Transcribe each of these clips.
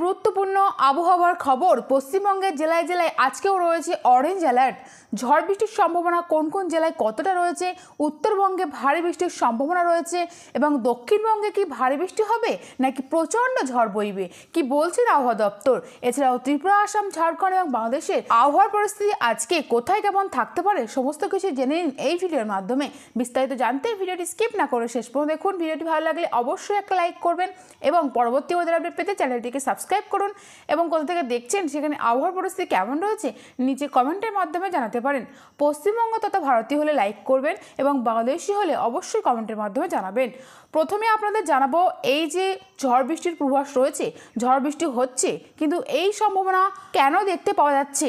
গুরুত্বপূর্ণ আবহাওয়ার খবর পশ্চিমবঙ্গের জেলায় জেলায় আজকেও রয়েছে অরেঞ্জ অ্যালার্ট ঝড় বৃষ্টির সম্ভাবনা কোন কোন জেলায় কতটা রয়েছে উত্তরবঙ্গে ভারী বৃষ্টির সম্ভাবনা রয়েছে এবং দক্ষিণবঙ্গে কি ভারী বৃষ্টি হবে নাকি প্রচণ্ড ঝড় বইবে কি বলছেন আবহাওয়া দপ্তর এছাড়াও ত্রিপুরা আসাম ঝাড়খণ্ড এবং বাংলাদেশের আবহাওয়ার পরিস্থিতি আজকে কোথায় কেমন থাকতে পারে সমস্ত কিছু জেনে নিন এই ভিডিওর মাধ্যমে বিস্তারিত জানতে ভিডিওটি স্কিপ না করে শেষ পর্যন্ত দেখুন ভিডিওটি ভালো লাগলে অবশ্যই একটা লাইক করবেন এবং পরবর্তী ওদের আপডেট পেতে চ্যানেলটিকে সাবস্ক্রাইব সাবস্ক্রাইব করুন এবং কোথা থেকে দেখছেন সেখানে আবহাওয়ার পরিস্থিতি কেমন রয়েছে নিচে কমেন্টের মাধ্যমে জানাতে পারেন পশ্চিমবঙ্গ তথা ভারতীয় হলে লাইক করবেন এবং বাংলাদেশি হলে অবশ্যই কমেন্টের মাধ্যমে জানাবেন প্রথমে আপনাদের জানাবো এই যে ঝড় বৃষ্টির প্রভাস রয়েছে ঝড় বৃষ্টি হচ্ছে কিন্তু এই সম্ভাবনা কেন দেখতে পাওয়া যাচ্ছে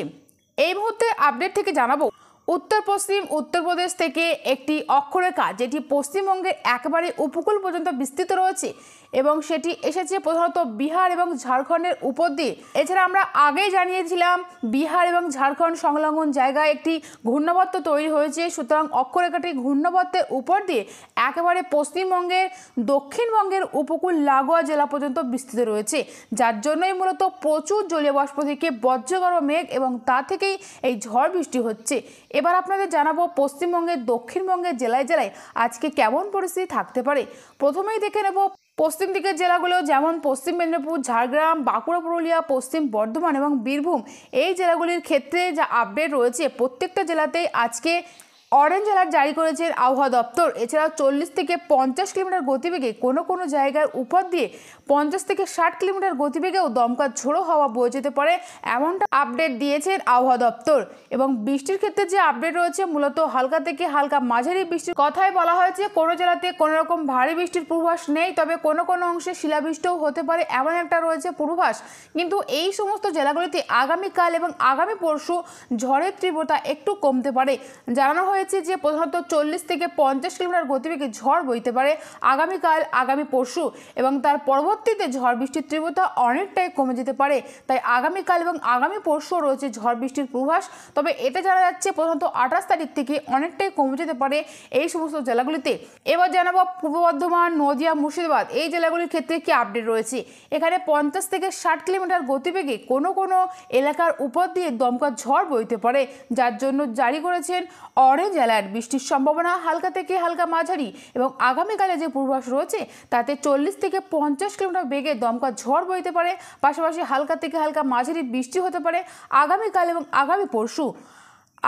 এই মুহূর্তে আপডেট থেকে জানাবো উত্তর পশ্চিম উত্তরপ্রদেশ থেকে একটি অক্ষরেখা যেটি পশ্চিমবঙ্গের একেবারে উপকূল পর্যন্ত বিস্তৃত রয়েছে এবং সেটি এসেছে প্রধানত বিহার এবং ঝাড়খণ্ডের উপর দিয়ে এছাড়া আমরা আগেই জানিয়েছিলাম বিহার এবং ঝাড়খণ্ড সংলগ্ন জায়গায় একটি ঘূর্ণবত্ত তৈরি হয়েছে সুতরাং অক্ষরেখাটি ঘূর্ণবত্তের উপর দিয়ে একেবারে পশ্চিমবঙ্গের দক্ষিণবঙ্গের উপকূল লাগোয়া জেলা পর্যন্ত বিস্তৃত রয়েছে যার জন্যই মূলত প্রচুর জলীয় বাষ্প থেকে বজ্রগর মেঘ এবং তা থেকেই এই ঝড় বৃষ্টি হচ্ছে এবার আপনাদের জানাবো পশ্চিমবঙ্গের দক্ষিণবঙ্গের জেলায় জেলায় আজকে কেমন পরিস্থিতি থাকতে পারে প্রথমেই দেখে নেব পশ্চিম দিকের জেলাগুলো যেমন পশ্চিম মেদিনীপুর ঝাড়গ্রাম বাঁকুড়া পুরুলিয়া পশ্চিম বর্ধমান এবং বীরভূম এই জেলাগুলির ক্ষেত্রে যা আপডেট রয়েছে প্রত্যেকটা জেলাতেই আজকে অরেঞ্জ অ্যালার্ট জারি করেছে আবহাওয়া দপ্তর এছাড়াও চল্লিশ থেকে পঞ্চাশ কিলোমিটার গতিবেগে কোনো কোনো জায়গার উপর দিয়ে পঞ্চাশ থেকে ষাট কিলোমিটার গতিবেগেও দমকা ঝোড়ো হওয়া বয়ে যেতে পারে এমনটা আপডেট দিয়েছেন আবহাওয়া দপ্তর এবং বৃষ্টির ক্ষেত্রে যে আপডেট রয়েছে মূলত হালকা থেকে হালকা মাঝারি বৃষ্টির কথাই বলা হয়েছে কোনো জেলাতে কোনো রকম ভারী বৃষ্টির পূর্বাস নেই তবে কোনো কোনো অংশে শিলাবৃষ্টিও হতে পারে এমন একটা রয়েছে পূর্বাভাস কিন্তু এই সমস্ত জেলাগুলিতে আগামীকাল এবং আগামী পরশু ঝড়ের তীব্রতা একটু কমতে পারে জানানো হয়েছে হয়েছে যে প্রধানত চল্লিশ থেকে পঞ্চাশ কিলোমিটার গতিবেগে ঝড় বইতে পারে আগামীকাল আগামী পরশু এবং তার পরবর্তীতে ঝড় বৃষ্টির তীব্রতা অনেকটাই কমে যেতে পারে তাই আগামীকাল এবং আগামী পরশুও রয়েছে ঝড় বৃষ্টির প্রভাস তবে এতে জানা যাচ্ছে প্রধানত আঠাশ তারিখ থেকে অনেকটাই কমে যেতে পারে এই সমস্ত জেলাগুলিতে এবার জানাবো পূর্ব বর্ধমান নদিয়া মুর্শিদাবাদ এই জেলাগুলির ক্ষেত্রে কি আপডেট রয়েছে এখানে পঞ্চাশ থেকে ষাট কিলোমিটার গতিবেগে কোনো কোনো এলাকার উপর দিয়ে দমকা ঝড় বইতে পারে যার জন্য জারি করেছেন অরেঞ্জ জেলার বৃষ্টির সম্ভাবনা হালকা থেকে হালকা মাঝারি এবং আগামীকালে যে পূর্বাভাস রয়েছে তাতে চল্লিশ থেকে পঞ্চাশ কিলোমিটার বেগে দমকা ঝড় বইতে পারে পাশাপাশি হালকা থেকে হালকা মাঝারি বৃষ্টি হতে পারে আগামীকাল এবং আগামী পরশু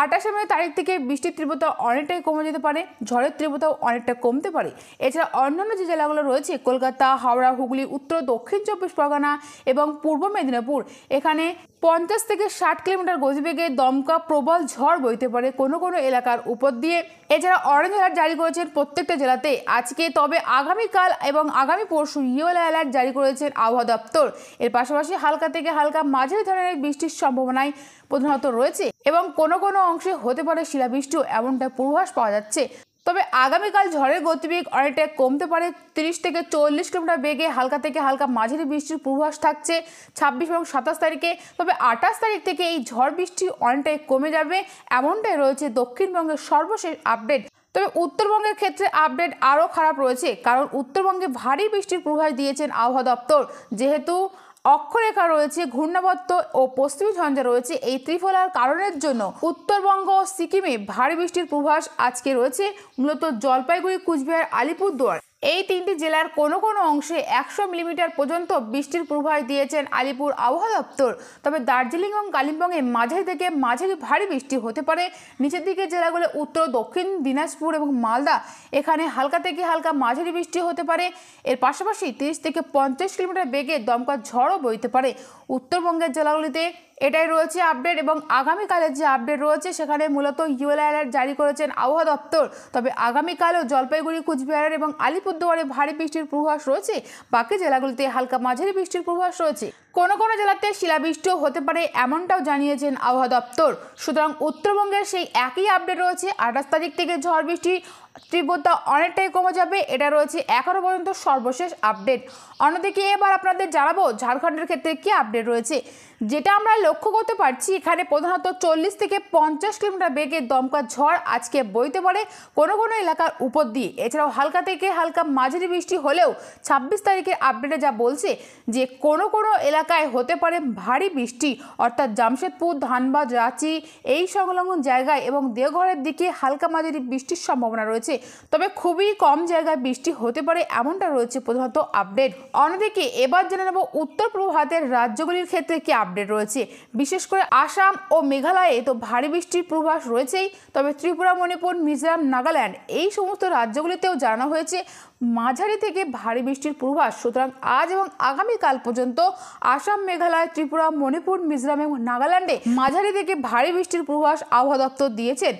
আঠাশে মে তারিখ থেকে বৃষ্টির তীব্রতা অনেকটাই কমে যেতে পারে ঝড়ের তীব্রতাও অনেকটা কমতে পারে এছাড়া অন্যান্য যে জেলাগুলো রয়েছে কলকাতা হাওড়া হুগলি উত্তর দক্ষিণ চব্বিশ পরগনা এবং পূর্ব মেদিনীপুর এখানে পঞ্চাশ থেকে ষাট কিলোমিটার গতিবেগে দমকা প্রবল ঝড় বইতে পারে কোনো কোনো এলাকার উপর দিয়ে এছাড়া অরেঞ্জ অ্যালার্ট জারি করেছেন প্রত্যেকটা জেলাতে আজকে তবে আগামীকাল এবং আগামী পরশু ইয়েলো অ্যালার্ট জারি করেছেন আবহাওয়া দপ্তর এর পাশাপাশি হালকা থেকে হালকা মাঝারি ধরনের বৃষ্টির সম্ভাবনায় প্রধানত রয়েছে এবং কোনো কোনো অংশে হতে পারে শিলাবৃষ্টিও এমনটা পূর্বাভাস পাওয়া যাচ্ছে তবে আগামীকাল ঝড়ের গতিবেগ অনেকটা কমতে পারে তিরিশ থেকে চল্লিশ কিলোমিটার বেগে হালকা থেকে হালকা মাঝারি বৃষ্টির পূর্বাস থাকছে ছাব্বিশ এবং সাতাশ তারিখে তবে আঠাশ তারিখ থেকে এই ঝড় বৃষ্টি অনেকটাই কমে যাবে এমনটাই রয়েছে দক্ষিণবঙ্গের সর্বশেষ আপডেট তবে উত্তরবঙ্গের ক্ষেত্রে আপডেট আরও খারাপ রয়েছে কারণ উত্তরবঙ্গে ভারী বৃষ্টির পূর্বাস দিয়েছেন আবহাওয়া দপ্তর যেহেতু অক্ষরেখা রয়েছে ঘূর্ণাবর্ত ও পশ্চিমী ঝঞ্ঝা রয়েছে এই ত্রিফলার কারণের জন্য উত্তরবঙ্গ ও সিকিমে ভারী বৃষ্টির প্রভাস আজকে রয়েছে মূলত জলপাইগুড়ি কুচবিহার আলিপুরদুয়ার এই তিনটি জেলার কোনো কোনো অংশে একশো মিলিমিটার পর্যন্ত বৃষ্টির পূর্বাভাস দিয়েছেন আলিপুর আবহাওয়া দপ্তর তবে দার্জিলিং এবং কালিম্পংয়ে মাঝে থেকে মাঝে ভারী বৃষ্টি হতে পারে নিচের দিকে জেলাগুলো উত্তর দক্ষিণ দিনাজপুর এবং মালদা এখানে হালকা থেকে হালকা মাঝারি বৃষ্টি হতে পারে এর পাশাপাশি তিরিশ থেকে পঞ্চাশ কিলোমিটার বেগে দমকা ঝড়ও বইতে পারে উত্তরবঙ্গের জেলাগুলিতে এটাই রয়েছে আপডেট এবং আগামীকালের যে আপডেট রয়েছে সেখানে মূলত ইউএল অ্যালার্ট জারি করেছেন আবহাওয়া দপ্তর তবে আগামীকালও জলপাইগুড়ি কুচবিহার এবং আলিপুর আলিপুরদুয়ারে ভারী বৃষ্টির পূর্বাস রয়েছে বাকি জেলাগুলিতে হালকা মাঝারি বৃষ্টির পূর্বাস রয়েছে কোনো কোনো জেলাতে শিলাবৃষ্টিও হতে পারে এমনটাও জানিয়েছেন আবহাওয়া দপ্তর সুতরাং উত্তরবঙ্গের সেই একই আপডেট রয়েছে আঠাশ তারিখ থেকে ঝড় বৃষ্টি তীব্রতা অনেকটাই কমে যাবে এটা রয়েছে এখনও পর্যন্ত সর্বশেষ আপডেট অন্যদিকে এবার আপনাদের জানাবো ঝাড়খণ্ডের ক্ষেত্রে কী আপডেট রয়েছে যেটা আমরা লক্ষ্য করতে পারছি এখানে প্রধানত চল্লিশ থেকে পঞ্চাশ কিলোমিটার বেগে দমকা ঝড় আজকে বইতে পারে কোনো কোনো এলাকার উপর দিয়ে এছাড়াও হালকা থেকে হালকা মাঝারি বৃষ্টি হলেও ২৬ তারিখের আপডেটে যা বলছে যে কোনো কোনো এলাকায় হতে পারে ভারী বৃষ্টি অর্থাৎ জামশেদপুর ধানবাদ রাঁচি এই সংলগ্ন জায়গায় এবং দেওঘরের দিকে হালকা মাঝারি বৃষ্টির সম্ভাবনা রয়েছে রয়েছে তবে খুবই কম জায়গায় বৃষ্টি হতে পারে এমনটা রয়েছে প্রধানত আপডেট অন্যদিকে এবার জেনে নেব উত্তর পূর্ব ভারতের রাজ্যগুলির ক্ষেত্রে কি আপডেট রয়েছে বিশেষ করে আসাম ও মেঘালয়ে তো ভারী বৃষ্টির পূর্বাস রয়েছেই তবে ত্রিপুরা মণিপুর মিজোরাম নাগাল্যান্ড এই সমস্ত রাজ্যগুলিতেও জানানো হয়েছে মাঝারি থেকে ভারী বৃষ্টির পূর্বাস সুতরাং আজ এবং আগামীকাল পর্যন্ত আসাম মেঘালয় ত্রিপুরা মণিপুর মিজোরাম এবং নাগাল্যান্ডে মাঝারি থেকে ভারী বৃষ্টির পূর্বাস আবহাওয়া দপ্তর দিয়েছেন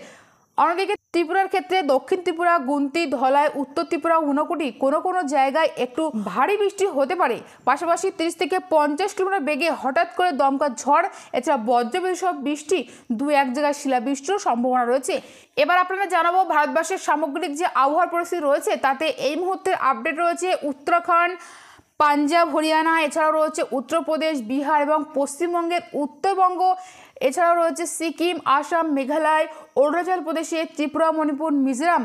অন্যদিকে ত্রিপুরার ক্ষেত্রে দক্ষিণ ত্রিপুরা গুন্তি ধলায় উত্তর ত্রিপুরা ঊনকোটি কোনো কোনো জায়গায় একটু ভারী বৃষ্টি হতে পারে পাশাপাশি তিরিশ থেকে পঞ্চাশ কিলোমিটার বেগে হঠাৎ করে দমকা ঝড় এছাড়া বজ্রবিদ্যুৎ সহ বৃষ্টি দু এক জায়গায় শিলাবৃষ্টিরও সম্ভাবনা রয়েছে এবার আপনারা জানাবো ভারতবর্ষের সামগ্রিক যে আবহাওয়ার পরিস্থিতি রয়েছে তাতে এই মুহূর্তের আপডেট রয়েছে উত্তরাখণ্ড পাঞ্জাব হরিয়ানা এছাড়াও রয়েছে উত্তরপ্রদেশ বিহার এবং পশ্চিমবঙ্গের উত্তরবঙ্গ এছাড়াও রয়েছে সিকিম আসাম মেঘালয় অরুণাচল প্রদেশে ত্রিপুরা মণিপুর মিজোরাম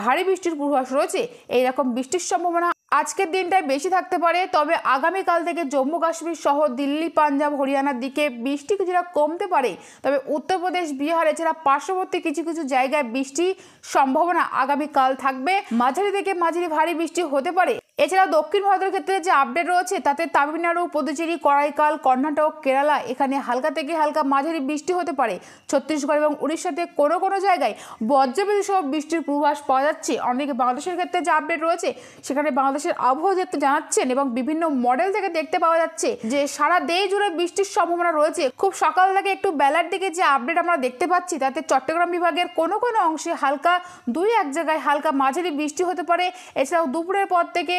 ভারী বৃষ্টির পূর্বাভাস রয়েছে এইরকম বৃষ্টির সম্ভাবনা আজকের দিনটায় বেশি থাকতে পারে তবে আগামীকাল থেকে জম্মু কাশ্মীর সহ দিল্লি পাঞ্জাব হরিয়ানার দিকে বৃষ্টি কিছুটা কমতে পারে তবে উত্তরপ্রদেশ বিহার এছাড়া পার্শ্ববর্তী কিছু কিছু জায়গায় বৃষ্টি সম্ভাবনা আগামীকাল থাকবে মাঝারি থেকে মাঝারি ভারী বৃষ্টি হতে পারে এছাড়া দক্ষিণ ভারতের ক্ষেত্রে যে আপডেট রয়েছে তাতে তামিলনাড়ু পুদুচেরি করাইকাল কর্ণাটক কেরালা এখানে হালকা থেকে হালকা মাঝারি বৃষ্টি হতে পারে ছত্তিশগড় এবং উড়িষ্যাতে কোনো কোনো জায়গায় বজ্রবিদ্যুৎ সহ বৃষ্টির পূর্বাস পাওয়া যাচ্ছে অনেকে বাংলাদেশের ক্ষেত্রে যে আপডেট রয়েছে সেখানে বাংলাদেশের আবহাওয়া দেখতে জানাচ্ছেন এবং বিভিন্ন মডেল থেকে দেখতে পাওয়া যাচ্ছে যে সারা দেশ জুড়ে বৃষ্টির সম্ভাবনা রয়েছে খুব সকাল থেকে একটু বেলার দিকে যে আপডেট আমরা দেখতে পাচ্ছি তাতে চট্টগ্রাম বিভাগের কোনো কোনো অংশে হালকা দুই এক জায়গায় হালকা মাঝারি বৃষ্টি হতে পারে এছাড়াও দুপুরের পর থেকে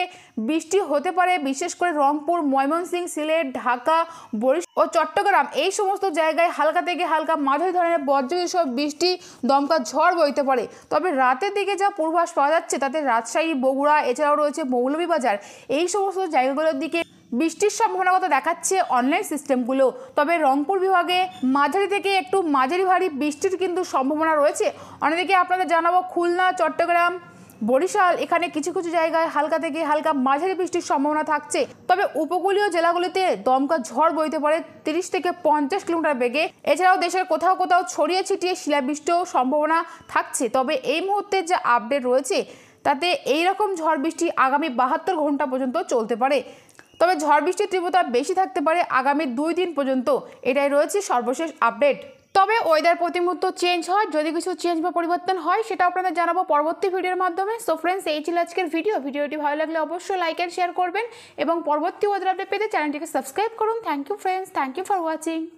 বৃষ্টি হতে পারে বিশেষ করে রংপুর ময়মনসিংহ সিলেট ঢাকা বরিশ ও চট্টগ্রাম এই সমস্ত জায়গায় হালকা থেকে হালকা মাঝারি ধরনের বজ্র সব বৃষ্টি দমকা ঝড় বইতে পারে তবে রাতের দিকে যা পূর্বাস পাওয়া যাচ্ছে তাতে রাজশাহী বগুড়া এছাড়াও রয়েছে মৌলভীবাজার এই সমস্ত জায়গাগুলোর দিকে বৃষ্টির সম্ভাবনা কথা দেখাচ্ছে অনলাইন সিস্টেমগুলো তবে রংপুর বিভাগে মাঝারি থেকে একটু মাঝারি ভারী বৃষ্টির কিন্তু সম্ভাবনা রয়েছে অনেকদিকে আপনাদের জানাবো খুলনা চট্টগ্রাম বরিশাল এখানে কিছু কিছু জায়গায় হালকা থেকে হালকা মাঝারি বৃষ্টির সম্ভাবনা থাকছে তবে উপকূলীয় জেলাগুলিতে দমকা ঝড় বইতে পারে তিরিশ থেকে পঞ্চাশ কিলোমিটার বেগে এছাড়াও দেশের কোথাও কোথাও ছড়িয়ে ছিটিয়ে শিলাবৃষ্টিও সম্ভাবনা থাকছে তবে এই মুহূর্তে যে আপডেট রয়েছে তাতে এই রকম ঝড় বৃষ্টি আগামী বাহাত্তর ঘন্টা পর্যন্ত চলতে পারে তবে ঝড় বৃষ্টির তীব্রতা বেশি থাকতে পারে আগামী দুই দিন পর্যন্ত এটাই রয়েছে সর্বশেষ আপডেট তবে ওয়েদার প্রতি মুহূর্ত চেঞ্জ হয় যদি কিছু চেঞ্জ বা পরিবর্তন হয় সেটা আপনাদের জানাবো পরবর্তী ভিডিওর মাধ্যমে সো ফ্রেন্ডস এই ছিল আজকের ভিডিও ভিডিওটি ভালো লাগলে অবশ্যই লাইক অ্যান্ড শেয়ার করবেন এবং পরবর্তী ওয়েদার আপডেট পেতে চ্যানেলটিকে সাবস্ক্রাইব করুন thank you friends thank you for watching